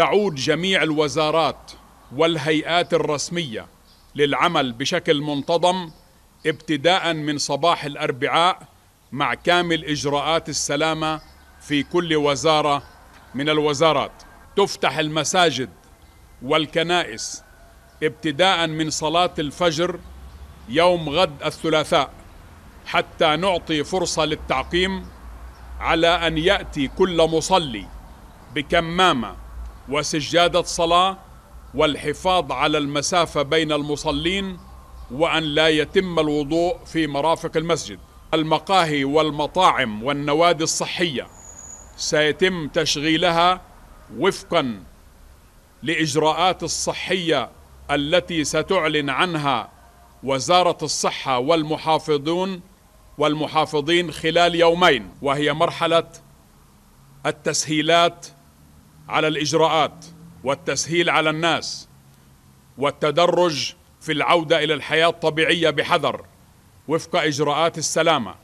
تعود جميع الوزارات والهيئات الرسمية للعمل بشكل منتظم ابتداء من صباح الأربعاء مع كامل إجراءات السلامة في كل وزارة من الوزارات تفتح المساجد والكنائس ابتداء من صلاة الفجر يوم غد الثلاثاء حتى نعطي فرصة للتعقيم على أن يأتي كل مصلي بكمامة وسجادة صلاة والحفاظ على المسافة بين المصلين وأن لا يتم الوضوء في مرافق المسجد المقاهي والمطاعم والنوادي الصحية سيتم تشغيلها وفقا لإجراءات الصحية التي ستعلن عنها وزارة الصحة والمحافظون والمحافظين خلال يومين وهي مرحلة التسهيلات على الإجراءات والتسهيل على الناس والتدرج في العودة إلى الحياة الطبيعية بحذر وفق إجراءات السلامة